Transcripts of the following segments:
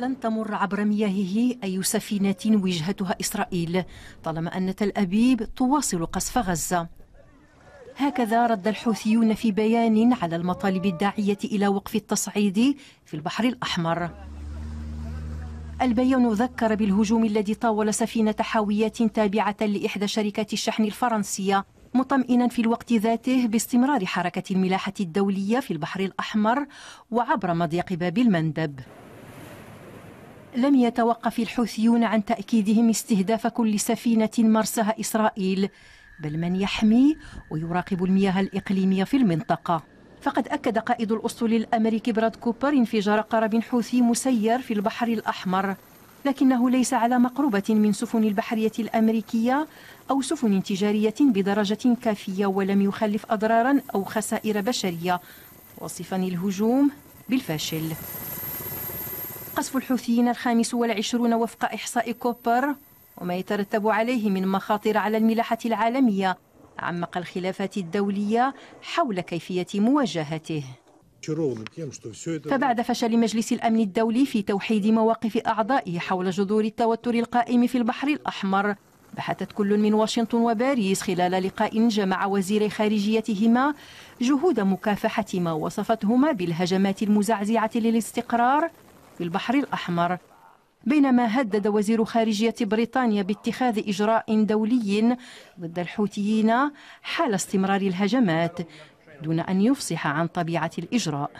لن تمر عبر مياهه أي سفينة وجهتها إسرائيل طالما أن تل أبيب تواصل قصف غزة هكذا رد الحوثيون في بيان على المطالب الداعية إلى وقف التصعيد في البحر الأحمر البيان ذكر بالهجوم الذي طاول سفينة حاويات تابعة لإحدى شركات الشحن الفرنسية مطمئنا في الوقت ذاته باستمرار حركة الملاحة الدولية في البحر الأحمر وعبر مضيق باب المندب لم يتوقف الحوثيون عن تأكيدهم استهداف كل سفينة مرساها إسرائيل بل من يحمي ويراقب المياه الإقليمية في المنطقة فقد أكد قائد الأسطول الأمريكي براد كوبر انفجار قرب حوثي مسير في البحر الأحمر لكنه ليس على مقربة من سفن البحرية الأمريكية أو سفن تجارية بدرجة كافية ولم يخلف أضرارا أو خسائر بشرية وصفا الهجوم بالفاشل قصف الحوثيين الخامس والعشرون وفق إحصاء كوبر وما يترتب عليه من مخاطر على الملاحة العالمية عمق الخلافات الدولية حول كيفية مواجهته فبعد فشل مجلس الأمن الدولي في توحيد مواقف أعضائه حول جذور التوتر القائم في البحر الأحمر بحثت كل من واشنطن وباريس خلال لقاء جمع وزيري خارجيتهما جهود مكافحة ما وصفتهما بالهجمات المزعزعة للاستقرار في البحر الأحمر بينما هدد وزير خارجية بريطانيا باتخاذ إجراء دولي ضد الحوثيين حال استمرار الهجمات دون أن يفصح عن طبيعة الإجراء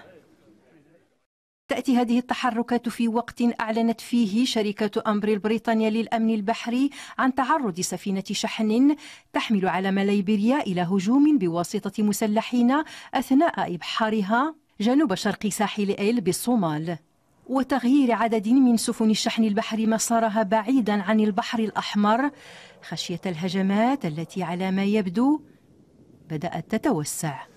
تأتي هذه التحركات في وقت أعلنت فيه شركة أمبر البريطانية للأمن البحري عن تعرض سفينة شحن تحمل على ليبيريا إلى هجوم بواسطة مسلحين أثناء إبحارها جنوب شرق ساحل إيل بالصومال وتغيير عدد من سفن الشحن البحري مسارها بعيدا عن البحر الأحمر خشية الهجمات التي على ما يبدو بدأت تتوسع